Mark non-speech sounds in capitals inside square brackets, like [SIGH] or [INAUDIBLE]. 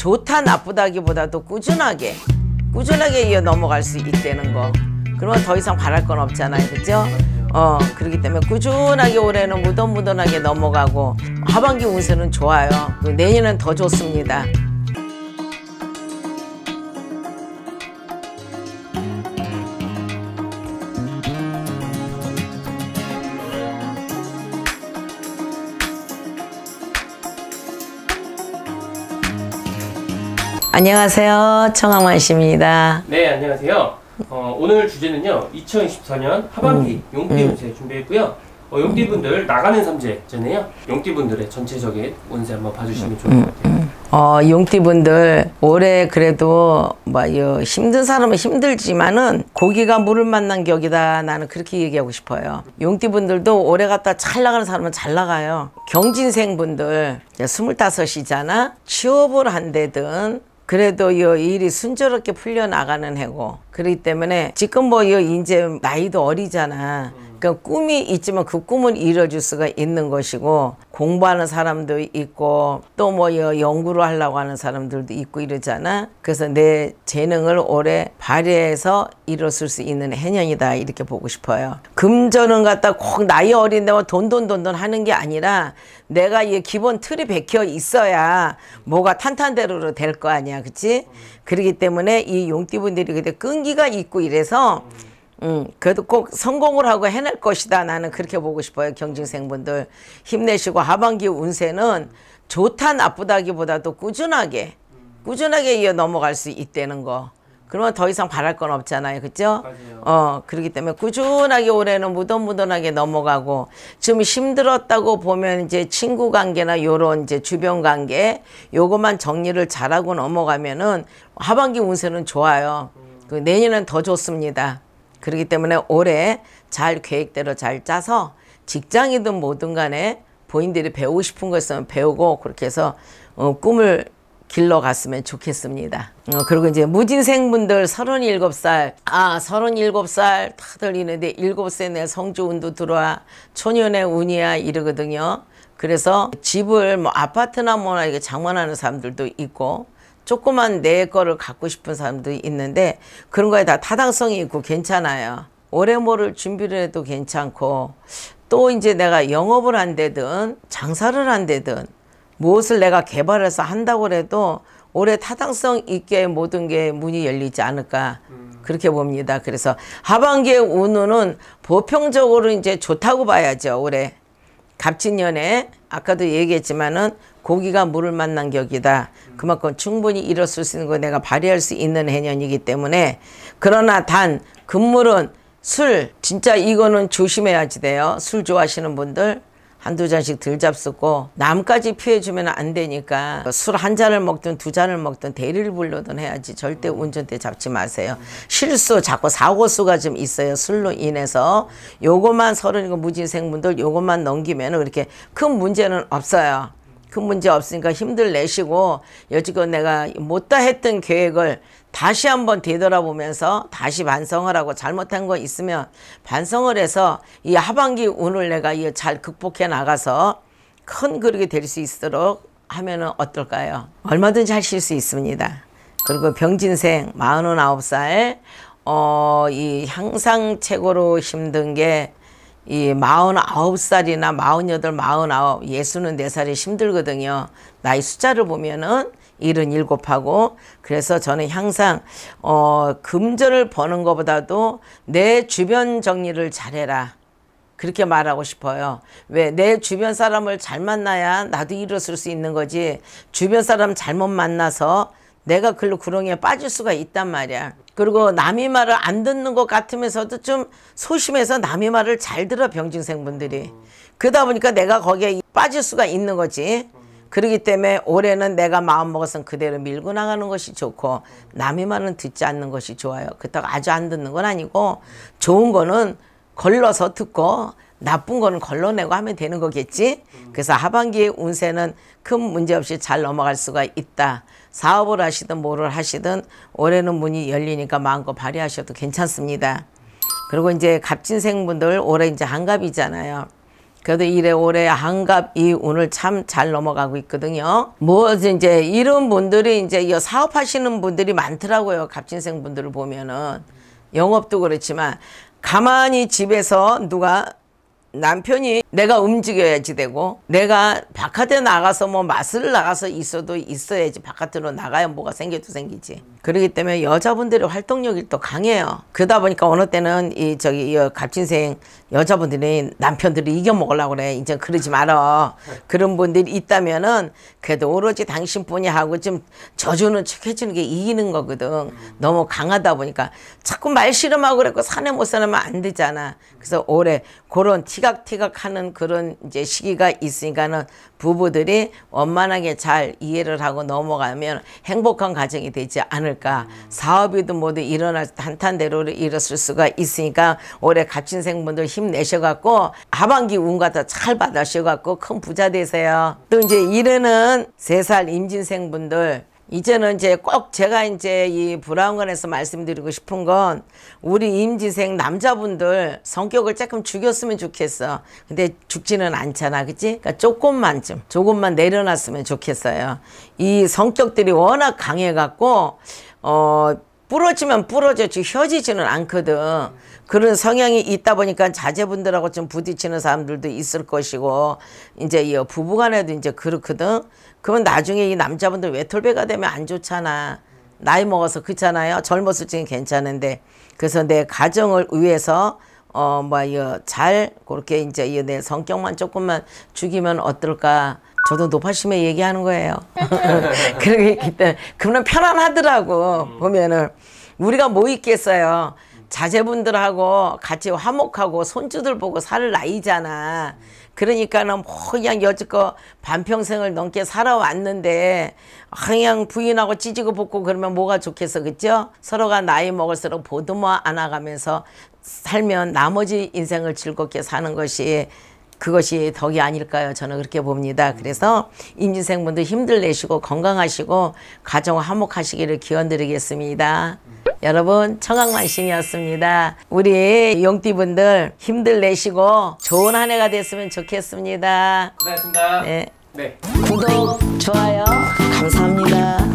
좋다 나쁘다기보다도 꾸준하게 꾸준하게 이어 넘어갈 수 있다는 거 그러면 더 이상 바랄 건 없잖아요 그죠? 어 그렇기 때문에 꾸준하게 올해는 무던무던하게 넘어가고 하반기 운세는 좋아요 내년은더 좋습니다 안녕하세요. 청아만 씨입니다. 네, 안녕하세요. 어, 오늘 주제는요. 2024년 하반기 음, 용띠 음. 운세 준비했고요. 어, 용띠분들 나가는 삼재잖아요. 용띠분들의 전체적인 운세 한번 봐주시면 좋을 것 같아요. 음, 음, 어, 용띠분들 올해 그래도 뭐 힘든 사람은 힘들지만은 고기가 물을 만난 격이다 나는 그렇게 얘기하고 싶어요. 용띠분들도 올해 갔다 잘 나가는 사람은 잘 나가요. 경진생분들 스물다섯이잖아 취업을 한대든 그래도 이 일이 순조롭게 풀려나가는 해고 그렇기 때문에 지금 뭐이 이제 나이도 어리잖아 음. 그러니까 꿈이 있지만 그꿈은이뤄질 수가 있는 것이고 공부하는 사람도 있고 또 뭐 연구를 하려고 하는 사람들도 있고 이러잖아. 그래서 내 재능을 오래 발휘해서 이뤘을 수 있는 해년이다 이렇게 보고 싶어요. 금전은 갖다 꼭 나이 어린 데만 돈돈돈돈 하는 게 아니라 내가 이 기본 틀이 베혀 있어야 뭐가 탄탄대로로 될 거 아니야. 그치? 그러기 때문에 이 용띠분들이 그때 끈기가 있고 이래서 음, 그래도 꼭 성공을 하고 해낼 것이다. 나는 그렇게 보고 싶어요. 경쟁생분들. 힘내시고 하반기 운세는 좋다 나쁘다기보다도 꾸준하게 꾸준하게 이어 넘어갈 수 있다는 거. 그러면 더 이상 바랄 건 없잖아요. 그죠? 어, 그렇기 때문에 꾸준하게 올해는 무던무던하게 넘어가고 지금 힘들었다고 보면 이제 친구 관계나 요런 이제 주변 관계 요것만 정리를 잘하고 넘어가면은 하반기 운세는 좋아요. 그 내년엔 더 좋습니다. 그렇기 때문에 올해 잘 계획대로 잘 짜서 직장이든 뭐든 간에 본인들이 배우고 싶은 거 있으면 배우고 그렇게 해서 어, 꿈을 길러갔으면 좋겠습니다. 어, 그리고 이제 무진생분들 37살, 아 37살 다들 이는데 7세 내 성주운도 들어와 초년의 운이야 이러거든요. 그래서 집을 뭐 아파트나 뭐나 이게 장만하는 사람들도 있고 조그만 내 거를 갖고 싶은 사람도 있는데 그런 거에 다 타당성이 있고 괜찮아요. 올해 모를 준비를 해도 괜찮고 또 이제 내가 영업을 한대든 장사를 한대든 무엇을 내가 개발해서 한다고 해도 올해 타당성 있게 모든 게 문이 열리지 않을까 음. 그렇게 봅니다. 그래서 하반기에 운운은 보편적으로 이제 좋다고 봐야죠 올해. 갑진년에 아까도 얘기했지만은 고기가 물을 만난 격이다. 그만큼 충분히 일었을 수 있는 거 내가 발휘할 수 있는 해년이기 때문에 그러나 단 금물은 술 진짜 이거는 조심해야지 돼요. 술 좋아하시는 분들 한두 잔씩 덜잡수고 남까지 피해주면 안 되니까 술 한 잔을 먹든 두 잔을 먹든 대리를 불러든 해야지 절대 음. 운전대 잡지 마세요. 실수 자꾸 사고수가 좀 있어요. 술로 인해서 요것만 서른 이고 무진생분들 요것만 넘기면 은 그렇게 큰 문제는 없어요. 큰 그 문제 없으니까 힘들 내시고 여지껏 내가 못다 했던 계획을 다시 한번 되돌아보면서 다시 반성을 하고 잘못한 거 있으면 반성을 해서 이 하반기 운을 내가 잘 극복해 나가서 큰 그릇이 될 수 있도록 하면 은 어떨까요? 얼마든지 하실 수 있습니다. 그리고 병진생 49살 어, 이향상 최고로 힘든 게이 49살이나 48, 49, 예수는 4살이 힘들거든요. 나이 숫자를 보면은 77하고 그래서 저는 항상 어 금전을 버는 것보다도 내 주변 정리를 잘해라. 그렇게 말하고 싶어요. 왜? 내 주변 사람을 잘 만나야 나도 일어설 수 있는 거지. 주변 사람 잘못 만나서 내가 글로 구렁이에 빠질 수가 있단 말이야. 그리고 남의 말을 안 듣는 것 같으면서도 좀 소심해서 남의 말을 잘 들어 병진생분들이. 그러다 보니까 내가 거기에 빠질 수가 있는 거지. 그러기 때문에 올해는 내가 마음먹었으면 그대로 밀고 나가는 것이 좋고 남의 말은 듣지 않는 것이 좋아요. 그렇다고 아주 안 듣는 건 아니고 좋은 거는 걸러서 듣고 나쁜 거는 걸러내고 하면 되는 거겠지. 그래서 하반기 운세는 큰 문제 없이 잘 넘어갈 수가 있다. 사업을 하시든 뭐를 하시든 올해는 문이 열리니까 마음껏 발휘하셔도 괜찮습니다. 그리고 이제 갑진생 분들 올해 이제 한갑이잖아요. 그래도 이래 올해 한갑 이 운을 참잘 넘어가고 있거든요. 뭐 이제 이런 분들이 이제 이 사업하시는 분들이 많더라고요. 갑진생 분들을 보면은 영업도 그렇지만 가만히 집에서 누가 남편이 내가 움직여야지 되고 내가 바깥에 나가서 뭐 맛을 나가서 있어도 있어야지 바깥으로 나가야 뭐가 생겨도 생기지 그러기 때문에 여자분들의 활동력이 또 강해요 그러다 보니까 어느 때는 이 저기 이 갑진생 여자분들이 남편들이 이겨먹으려고 그래. 이제 그러지 말어. 그런 분들이 있다면은 그래도 오로지 당신뿐이 하고 좀 져주는 척 해주는 게 이기는 거거든. 너무 강하다 보니까 자꾸 말 실험하고 그랬고 산에 못 사면 안 되잖아. 그래서 올해 그런 티각티각 하는 그런 이제 시기가 있으니까는 부부들이 원만하게 잘 이해를 하고 넘어가면 행복한 가정이 되지 않을까. 사업이든 뭐든 일어날 단탄대로를 일었을 수가 있으니까 올해 값진 생분들 힘 힘내셔갖고 하반기 운과도 잘 받으셔갖고 큰 부자 되세요. 또 이제 이르는 세 살 임진생분들 이제는 이제 꼭 제가 이제 이 브라운관에서 말씀드리고 싶은 건 우리 임진생 남자분들 성격을 조금 죽였으면 좋겠어. 근데 죽지는 않잖아. 그치? 그러니까 조금만 좀, 조금만 내려놨으면 좋겠어요. 이 성격들이 워낙 강해갖고, 어, 부러지면 부러져지어지지는 않거든. 그런 성향이 있다 보니까 자제분들하고 좀 부딪히는 사람들도 있을 것이고 이제 이 부부간에도 이제 그렇거든. 그러면 나중에 이 남자분들 외톨배가 되면 안 좋잖아. 나이 먹어서 그렇잖아요. 젊었을 때는 괜찮은데 그래서 내 가정을 위해서 어뭐잘 이 그렇게 이제 내 성격만 조금만 죽이면 어떨까 저도 노파심에 얘기하는 거예요. [LAUGHS] 그러기 때문에 그러면 편안하더라고 음. 보면은 우리가 뭐 있겠어요. 자제분들하고 같이 화목하고 손주들 보고 살 나이잖아. 그러니까는 뭐 그냥 여지껏 반평생을 넘게 살아왔는데 그냥 부인하고 찢지고 볶고 그러면 뭐가 좋겠어 그죠? 서로가 나이 먹을수록 보듬어 안아가면서 살면 나머지 인생을 즐겁게 사는 것이 그것이 덕이 아닐까요? 저는 그렇게 봅니다. 그래서 임진생분들 힘들 내시고 건강하시고 가정 화목하시기를 기원드리겠습니다. 여러분 청학만신이었습니다. 우리 용띠분들 힘들 내시고 좋은 한 해가 됐으면 좋겠습니다. 고생하셨습니다. 네. 네. 구독, 좋아요 감사합니다.